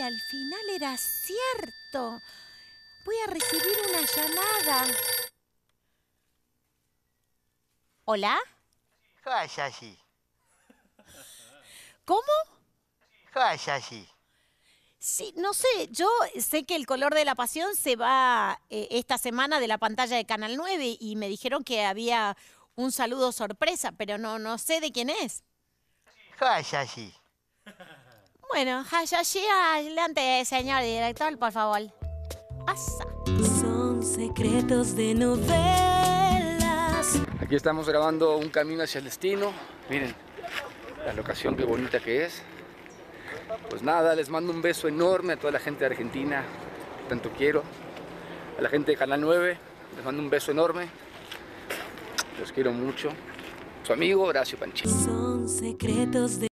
al final era cierto. Voy a recibir una llamada. ¿Hola? ¿Cómo? Sí, no sé, yo sé que el color de la pasión se va eh, esta semana de la pantalla de Canal 9 y me dijeron que había un saludo sorpresa, pero no, no sé de quién es. Hayashi. Bueno, Hayashi, adelante, señor director, por favor. Pasa. Son secretos de novelas. Aquí estamos grabando un camino hacia el destino. Miren, la locación qué bonita que es. Pues nada, les mando un beso enorme a toda la gente de Argentina, tanto quiero. A la gente de Canal 9, les mando un beso enorme. Los quiero mucho. Su amigo Horacio Pancho. Son secretos de